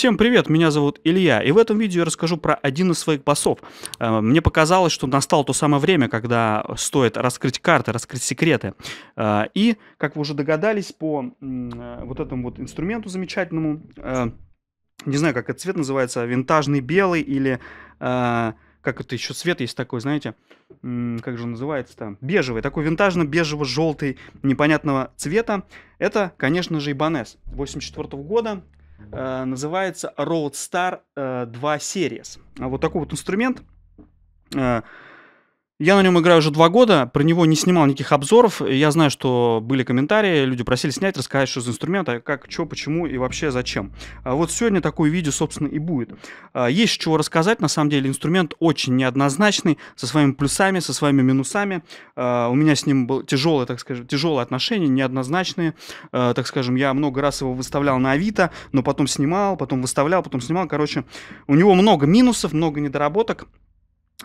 Всем привет, меня зовут Илья, и в этом видео я расскажу про один из своих басов. Э, мне показалось, что настало то самое время, когда стоит раскрыть карты, раскрыть секреты. Э, и, как вы уже догадались, по э, вот этому вот инструменту замечательному, не знаю, как этот цвет называется, винтажный белый или как это еще цвет есть такой, знаете, как же он называется там, бежевый, такой винтажно-бежево-желтый, непонятного цвета. Это, конечно же, Ибанес 84 -го года, Э, называется Roadstar 2 э, Series. А вот такой вот инструмент э, я на нем играю уже два года, про него не снимал никаких обзоров. Я знаю, что были комментарии, люди просили снять, рассказать, что за инструмент, а как, что, почему и вообще зачем. А вот сегодня такое видео, собственно, и будет. А, есть чего рассказать, на самом деле инструмент очень неоднозначный, со своими плюсами, со своими минусами. А, у меня с ним было тяжелое, так скажем, тяжелые отношения, неоднозначные. так скажем, я много раз его выставлял на Авито, но потом снимал, потом выставлял, потом снимал. Короче, у него много минусов, много недоработок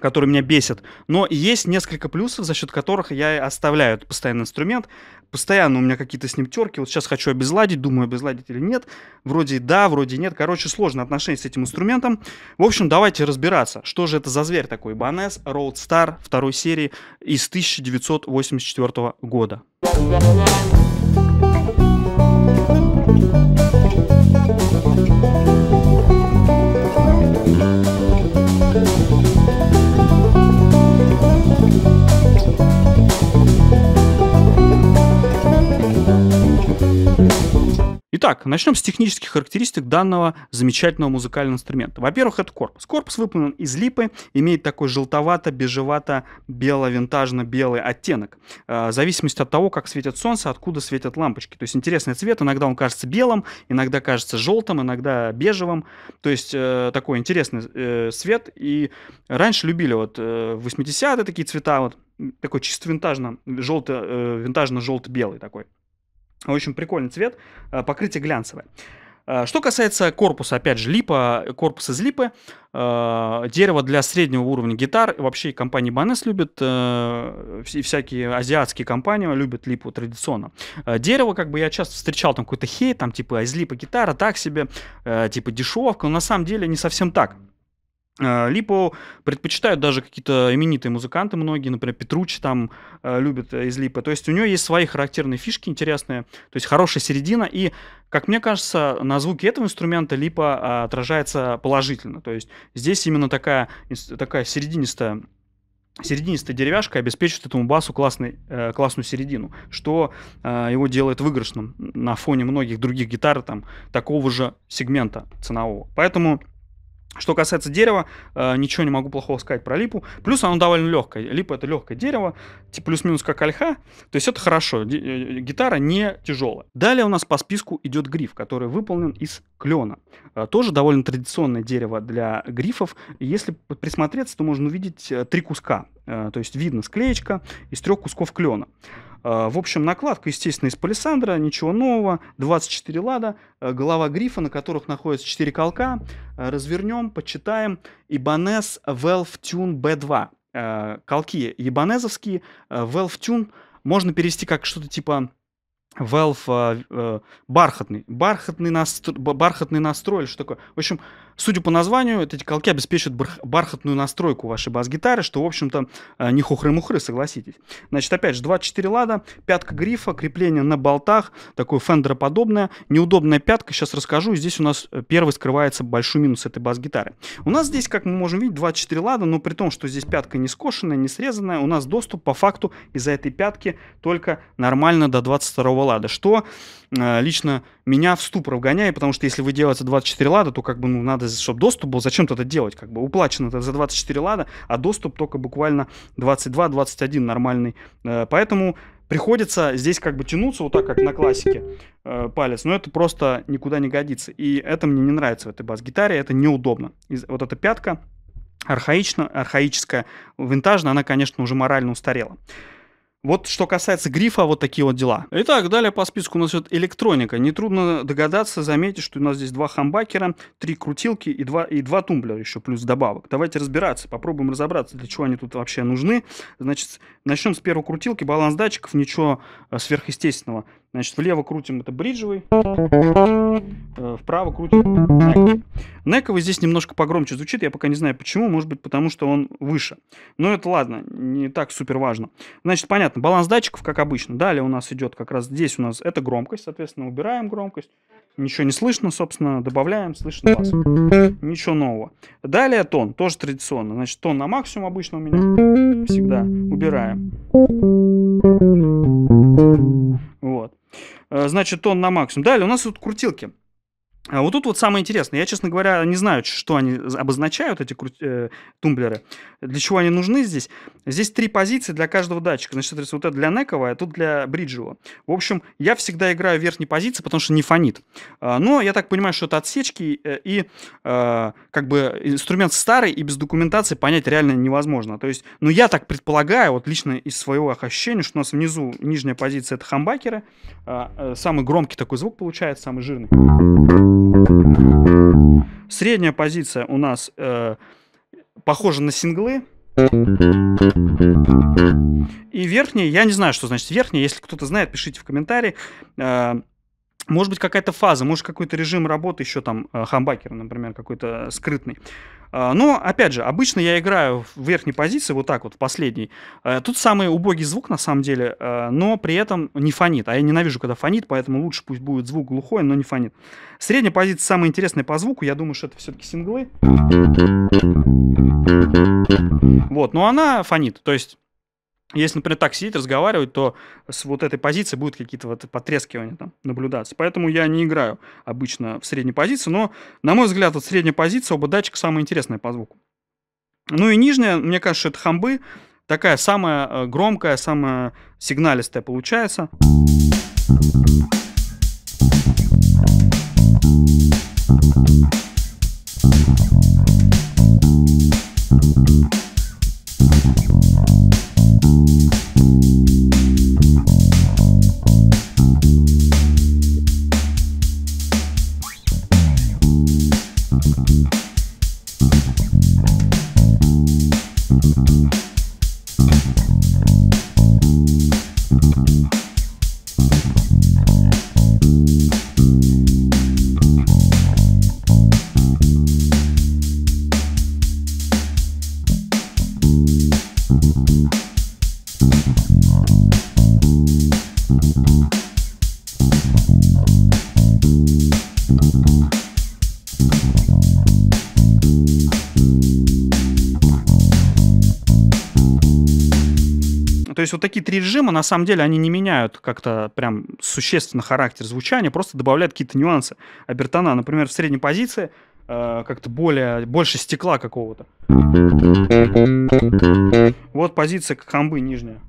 который меня бесит. Но есть несколько плюсов, за счет которых я оставляю этот постоянный инструмент. Постоянно у меня какие-то с ним терки. Вот сейчас хочу обезладить, думаю, обезладить или нет. Вроде да, вроде нет. Короче, сложно отношение с этим инструментом. В общем, давайте разбираться, что же это за зверь такой. Ибанес Roadstar второй серии из 1984 года. Thank you. Thank you. Итак, начнем с технических характеристик данного замечательного музыкального инструмента. Во-первых, это корпус. Корпус выполнен из липы, имеет такой желтовато-бежевато-бело-винтажно-белый оттенок. Э, в зависимости от того, как светит солнце, откуда светят лампочки. То есть интересный цвет. Иногда он кажется белым, иногда кажется желтым, иногда бежевым. То есть э, такой интересный э, цвет. И раньше любили вот э, 80-е такие цвета, вот такой чисто винтажно, желто, э, винтажно-желто-белый такой. Очень прикольный цвет, э, покрытие глянцевое. Э, что касается корпуса, опять же, липа, корпус из липы, э, дерево для среднего уровня гитар, вообще компании Банес любят, э, всякие азиатские компании любят липу традиционно. Э, дерево, как бы я часто встречал там какой-то хейт, там типа из липа гитара, так себе, э, типа дешевка, но на самом деле не совсем так. Э, Липо предпочитают даже какие-то именитые музыканты многие, например, Петруч там э, любит э, из Липа. То есть у нее есть свои характерные фишки интересные, то есть хорошая середина. И, как мне кажется, на звуке этого инструмента Липа отражается положительно. То есть здесь именно такая, такая серединистая серединистая деревяшка обеспечивает этому басу классный, э, классную середину, что э, его делает выигрышным на фоне многих других гитар там такого же сегмента ценового. Поэтому что касается дерева, э, ничего не могу плохого сказать про липу. Плюс оно довольно легкое. Липа это легкое дерево, типа плюс-минус как ольха. То есть это хорошо. Э, э, гитара не тяжелая. Далее у нас по списку идет гриф, который выполнен из клена. Тоже довольно традиционное дерево для грифов. Если присмотреться, то можно увидеть три куска. То есть видно склеечка из трех кусков клена. А, в общем, накладка, естественно, из палисандра, ничего нового, 24 лада, э, голова грифа, на которых находятся 4 колка. Э, развернем, почитаем. Ибанес Valve Tune B2. Колки ебанезовские, Valve э, Tune можно перевести как что-то типа Valve а, э, бархатный, бархатный, настро, бархатный настрой или что такое. В общем, судя по названию, эти колки обеспечат бархатную настройку вашей бас-гитары, что, в общем-то, э, не хухры-мухры, согласитесь. Значит, опять же, 24 лада, пятка грифа, крепление на болтах, такое фендероподобное, неудобная пятка, сейчас расскажу. Здесь у нас э, первый скрывается большой минус этой бас-гитары. У нас здесь, как мы можем видеть, 24 лада, но при том, что здесь пятка не скошенная, не срезанная, у нас доступ по факту из-за этой пятки только нормально до 22 22 лада, что э, лично меня в ступор вгоняет, потому что если вы делаете 24 лада, то как бы ну, надо, чтобы доступ был, зачем это делать, как бы уплачено это за 24 лада, а доступ только буквально 22-21 нормальный, э, поэтому приходится здесь как бы тянуться вот так, как на классике э, палец, но это просто никуда не годится, и это мне не нравится в этой бас-гитаре, это неудобно, вот эта пятка архаично, архаическая, винтажная, она, конечно, уже морально устарела. Вот что касается грифа, вот такие вот дела. Итак, далее по списку у нас идет электроника. Нетрудно догадаться, заметить, что у нас здесь два хамбакера, три крутилки и два, и два тумблера еще плюс добавок. Давайте разбираться, попробуем разобраться, для чего они тут вообще нужны. Значит, начнем с первой крутилки, баланс датчиков, ничего э, сверхъестественного. Значит, влево крутим это бриджевый, э, вправо крутим нековый. Нековый здесь немножко погромче звучит, я пока не знаю почему, может быть потому что он выше. Но это ладно, не так супер важно. Значит, понятно, баланс датчиков, как обычно. Далее у нас идет как раз здесь у нас это громкость, соответственно, убираем громкость. Ничего не слышно, собственно, добавляем, слышно бас. Ничего нового. Далее тон, тоже традиционно. Значит, тон на максимум обычно у меня всегда. Убираем. Э, значит, тон на максимум. Далее у нас тут крутилки. А вот тут вот самое интересное. Я, честно говоря, не знаю, что они обозначают, эти кру... э, тумблеры, для чего они нужны здесь. Здесь три позиции для каждого датчика. Значит, вот это для Некова, а тут для Бриджева. В общем, я всегда играю в верхней позиции, потому что не фонит. А, но я так понимаю, что это отсечки, э, и э, как бы инструмент старый, и без документации понять реально невозможно. То есть, ну, я так предполагаю, вот лично из своего ощущения, что у нас внизу нижняя позиция — это хамбакеры. Э, самый громкий такой звук получается, самый жирный. Средняя позиция у нас э, похожа на синглы. И верхняя, я не знаю, что значит верхняя. Если кто-то знает, пишите в комментарии. Э, может быть, какая-то фаза, может, какой-то режим работы еще там э, хамбакера, например, какой-то э, скрытный. А, но, опять же, обычно я играю в верхней позиции, вот так вот, в последней. Э, тут самый убогий звук, на самом деле, но при этом не фонит. А я ненавижу, когда фонит, поэтому лучше пусть будет звук глухой, но не фонит. Средняя позиция самая интересная по звуку. Я думаю, что это все-таки синглы. Вот, но она фонит. То есть если, например, так сидеть, разговаривать, то с вот этой позиции будут какие-то вот потрескивания там наблюдаться. Поэтому я не играю обычно в средней позиции, но, на мой взгляд, вот средняя позиция оба датчика самая интересная по звуку. Ну и нижняя, мне кажется, это хамбы, такая самая э, громкая, самая сигналистая получается. есть вот такие три режима, на самом деле, они не меняют как-то прям существенно характер звучания, просто добавляют какие-то нюансы обертона. Например, в средней позиции э, как-то более, больше стекла какого-то. Вот позиция камбы нижняя.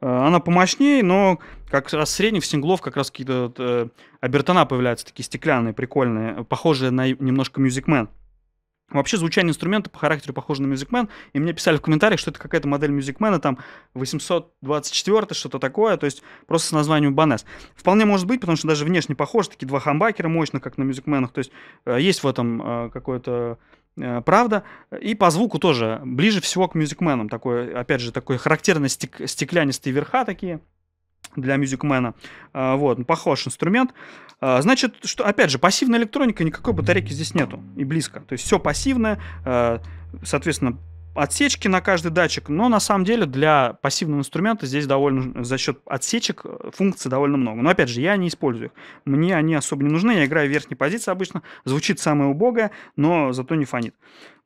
Э, она помощнее, но как раз средних синглов как раз какие-то э, обертона появляются, такие стеклянные, прикольные, похожие на немножко Music Man. Вообще звучание инструмента по характеру похоже на Music Man, и мне писали в комментариях, что это какая-то модель Music Man, там 824 что-то такое, то есть просто с названием Банес. Вполне может быть, потому что даже внешне похож, такие два хамбакера мощно, как на Music Man, то есть э, есть в этом э, какое-то э, правда. И по звуку тоже ближе всего к Music мюзикменам. Такой, опять же, такой характерный стек- стеклянистые верха такие для мюзикмена. А, вот, похож инструмент. А, значит, что, опять же, пассивная электроника, никакой батарейки здесь нету и близко. То есть все пассивное, а, соответственно, отсечки на каждый датчик, но на самом деле для пассивного инструмента здесь довольно за счет отсечек э, функций довольно много. Но опять же, я не использую их. Мне они особо не нужны, я играю в верхней позиции обычно, звучит самое убогое, но зато не фонит.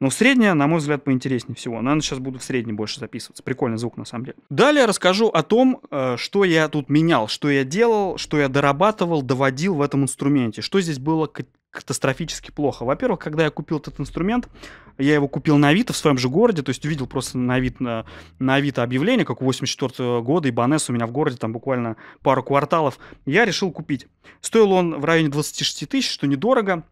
Но средняя, на мой взгляд, поинтереснее всего. Наверное, сейчас буду в средней больше записываться. Прикольный звук, на самом деле. Далее расскажу о том, э, что я тут менял, что я делал, что я дорабатывал, доводил в этом инструменте, что здесь было катастрофически плохо. Во-первых, когда я купил этот инструмент, я его купил на Авито в своем же городе, то есть увидел просто на Авито, на, на Авито объявление, как у 84 -го года, и Банес у меня в городе, там буквально пару кварталов. Я решил купить. Стоил он в районе 26 тысяч, что недорого.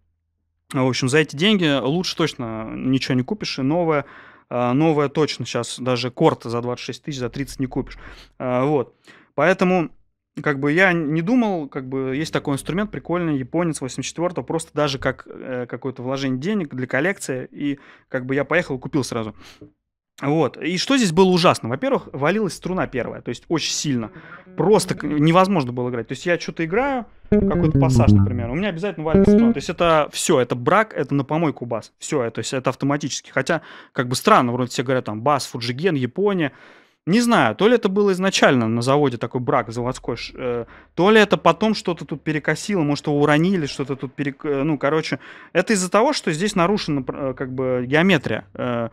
В общем, за эти деньги лучше точно ничего не купишь, и новое, э, новое точно сейчас даже корт за 26 тысяч, за 30 не купишь. Э, вот. Поэтому как бы я не думал, как бы есть такой инструмент прикольный, японец 84-го, просто даже как э, какое-то вложение денег для коллекции, и как бы я поехал и купил сразу. Вот. И что здесь было ужасно? Во-первых, валилась струна первая, то есть очень сильно. Просто невозможно было играть. То есть я что-то играю, какой-то пассаж, например, у меня обязательно валится струна. То есть это все, это брак, это на помойку бас. Все, это, то есть это автоматически. Хотя, как бы странно, вроде все говорят там бас, фуджиген, Япония. Не знаю, то ли это было изначально на заводе такой брак заводской, э, то ли это потом что-то тут перекосило, может, его уронили, что-то тут перек... Э, ну, короче, это из-за того, что здесь нарушена э, как бы геометрия. Э,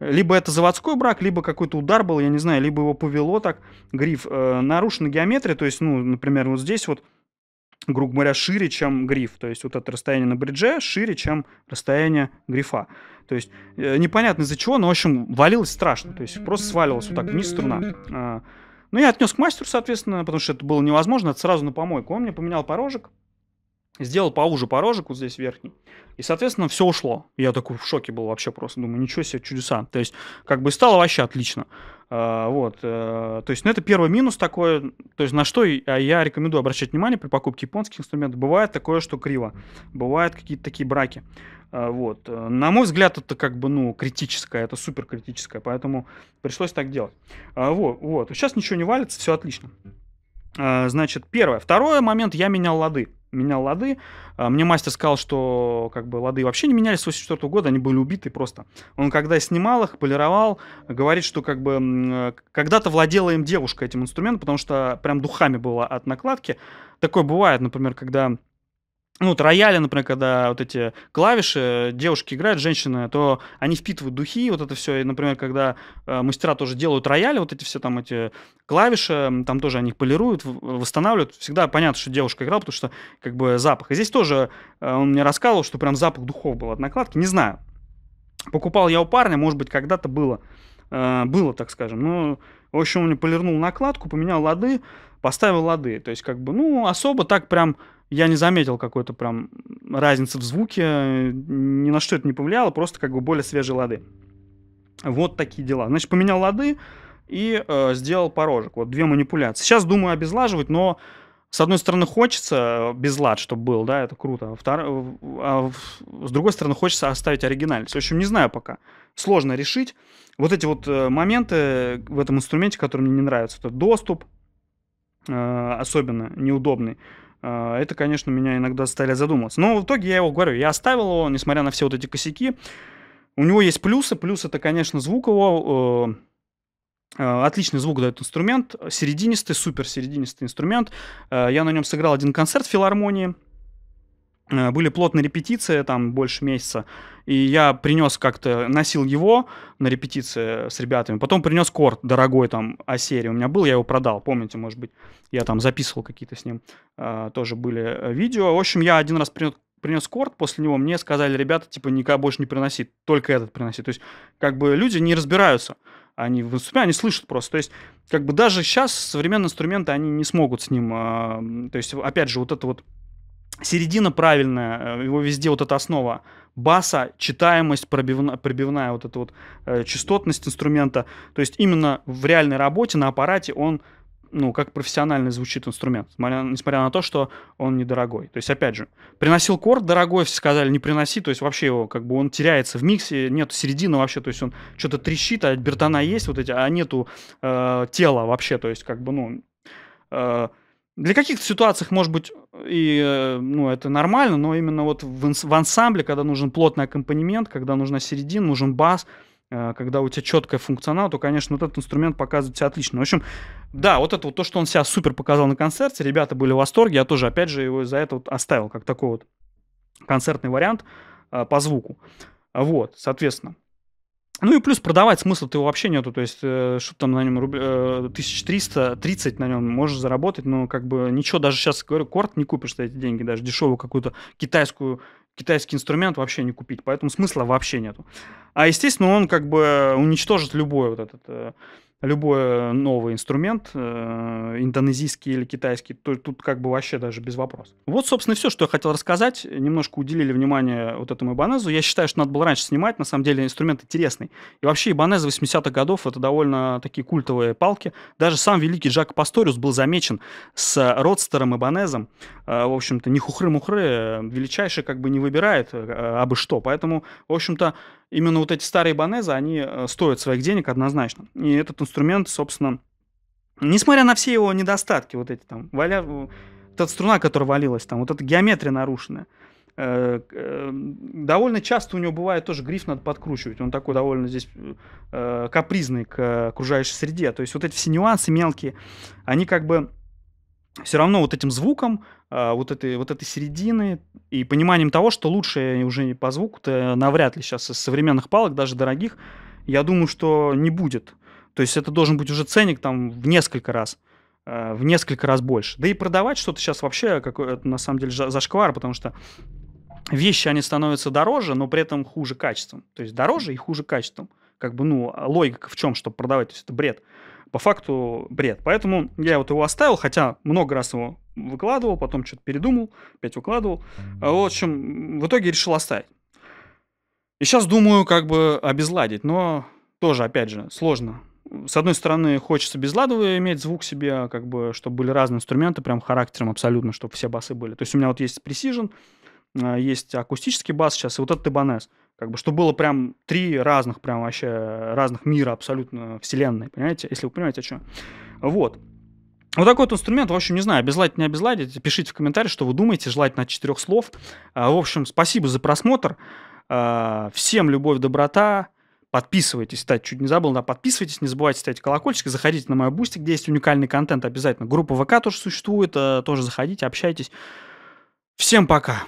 либо это заводской брак, либо какой-то удар был, я не знаю, либо его повело так, гриф. Э, нарушена геометрия, то есть, ну, например, вот здесь вот грубо говоря, шире, чем гриф. То есть вот это расстояние на бридже шире, чем расстояние грифа. То есть э, непонятно из-за чего, но, в общем, валилось страшно. То есть просто свалилось вот так вниз струна. А, ну, я отнес к мастеру, соответственно, потому что это было невозможно, это сразу на помойку. Он мне поменял порожек, сделал поуже порожек вот здесь верхний, и, соответственно, все ушло. Я такой в шоке был вообще просто, думаю, ничего себе, чудеса. То есть, как бы стало вообще отлично. А, вот, э, то есть, ну, это первый минус такой, то есть, на что а, я рекомендую обращать внимание при покупке японских инструментов. Бывает такое, что криво, бывают какие-то такие браки. А, вот, э, на мой взгляд, это как бы, ну, критическое, это супер критическое, поэтому пришлось так делать. Вот, вот, сейчас ничего не валится, все отлично. Значит, первое. Второй момент, я менял лады менял лады. А, мне мастер сказал, что как бы лады вообще не менялись с 84 года, они были убиты просто. Он когда снимал их, полировал, говорит, что как бы э, когда-то владела им девушка этим инструментом, потому что прям духами было от накладки. Такое бывает, например, когда ну, вот рояли, например, когда вот эти клавиши э, девушки играют, женщины, то они впитывают духи, вот это все. И, например, когда э, мастера тоже делают рояли, вот эти все там эти клавиши, там тоже они их полируют, э, восстанавливают. Всегда понятно, что девушка играла, потому что как бы запах. И здесь тоже э, он мне рассказывал, что прям запах духов был от накладки. Не знаю. Покупал я у парня, может быть, когда-то было. Э, было, так скажем. Но, ну, в общем, он мне полирнул накладку, поменял лады, поставил лады. То есть, как бы, ну, особо так прям я не заметил какой-то прям разницы в звуке, ни на что это не повлияло, просто как бы более свежие лады. Вот такие дела. Значит, поменял лады и э, сделал порожек. Вот две манипуляции. Сейчас думаю обезлаживать, но с одной стороны, хочется э, безлад, чтобы был, да, это круто. А втор... А с другой стороны, хочется оставить оригинальность. В общем, не знаю пока. Сложно решить. Вот эти вот э, моменты в этом инструменте, которые мне не нравятся, это доступ, э, особенно неудобный. Это, конечно, меня иногда стали задумываться. Но в итоге я его говорю, я оставил его, несмотря на все вот эти косяки. У него есть плюсы. Плюс это, конечно, звук его, Э, отличный звук дает инструмент, серединистый, супер серединистый инструмент. Э, я на нем сыграл один концерт в филармонии, э, были плотные репетиции, там больше месяца, и я принес как-то, носил его на репетиции с ребятами, потом принес корт дорогой там Асери у меня был, я его продал, помните, может быть, я там записывал какие-то с ним, тоже были видео. В общем, я один раз принес, принес корт, после него мне сказали, ребята, типа, никогда больше не приноси, только этот приноси. То есть, как бы люди не разбираются они в инструменте, они слышат просто. То есть, как бы даже сейчас современные инструменты, они не смогут с ним, а, то есть, опять же, вот это вот середина правильная, э, его везде вот эта основа баса, читаемость, пробивная пробивная вот эта вот э, частотность инструмента. То есть именно в реальной работе на аппарате он ну, как профессионально звучит инструмент, несмотря, несмотря на то, что он недорогой. То есть, опять же, приносил корд дорогой, все сказали, не приноси, то есть вообще его, как бы, он теряется в миксе, нет середины вообще, то есть он что-то трещит, а бертона есть вот эти, а нету э, тела вообще, то есть, как бы, ну... Э, для каких-то ситуаций, может быть, и, э, ну, это нормально, но именно вот в, в ансамбле, когда нужен плотный аккомпанемент, когда нужна середина, нужен бас, Э, когда у тебя четкая функционал, то, конечно, вот этот инструмент показывает себя отлично. В общем, да, вот это вот то, что он себя супер показал на концерте, ребята были в восторге, я тоже, опять же, его за это вот оставил, как такой вот концертный вариант э, по звуку. Вот, соответственно. Ну и плюс продавать смысла ты вообще нету, то есть э, что там на нем руб... э, 1330 на нем можешь заработать, но как бы ничего даже сейчас, говорю, корт не купишь за эти деньги, даже дешевую какую-то китайскую китайский инструмент вообще не купить, поэтому смысла вообще нету. А, естественно, он как бы уничтожит любой вот этот э, любой э, новый инструмент, э, индонезийский или китайский, то тут как бы вообще даже без вопросов. Вот, собственно, все, что я хотел рассказать. Немножко уделили внимание вот этому Ибанезу. Я считаю, что надо было раньше снимать. На самом деле инструмент интересный. И вообще Ибанез 80-х годов — это довольно такие культовые палки. Даже сам великий Джак Пасториус был замечен с родстером Ибанезом. Э, в общем-то, не хухры-мухры, величайший как бы не выбирает а что. Поэтому, в общем-то, именно вот эти старые Ибанезы, они стоят своих денег однозначно. И этот инструмент, собственно, несмотря на все его недостатки, вот эти там, валя, э, вот эта струна, которая валилась, там, вот эта геометрия нарушенная, э, э, довольно часто у него бывает тоже гриф надо подкручивать. Он такой довольно здесь капризный к окружающей среде. То есть вот эти все нюансы мелкие, они как бы все равно вот этим звуком, вот этой, вот этой середины и пониманием того, что лучше уже по звуку-то навряд ли сейчас из современных палок, даже дорогих, я думаю, что не будет. То есть это должен быть уже ценник там в несколько раз э, в несколько раз больше. Да и продавать что-то сейчас вообще какой на самом деле зашквар, потому что вещи, они становятся дороже, но при этом хуже качеством. То есть дороже и хуже качеством. Как бы, ну, а логика в чем, чтобы продавать, то есть это бред. По факту бред. Поэтому я вот его оставил, хотя много раз его выкладывал, потом что-то передумал, опять выкладывал. А, в общем, в итоге решил оставить. И сейчас думаю, как бы обезладить, но тоже, опять же, сложно с одной стороны, хочется безладовый иметь звук себе, а как бы, чтобы были разные инструменты, прям характером абсолютно, чтобы все басы были. То есть у меня вот есть Precision, а, есть акустический бас сейчас, и вот этот Ибанес. Как бы, чтобы было прям три разных, прям вообще разных мира абсолютно вселенной, понимаете? Если вы понимаете, о чем. Вот. Вот такой вот инструмент, в общем, не знаю, обезладить, не обезладить. Пишите в комментариях, что вы думаете, желательно от четырех слов. А, в общем, спасибо за просмотр. Всем любовь, доброта. Подписывайтесь, кстати, чуть не забыл, да, подписывайтесь, не забывайте ставить колокольчик, заходите на мой бусти, где есть уникальный контент обязательно. Группа ВК тоже существует, э, тоже заходите, общайтесь. Всем пока!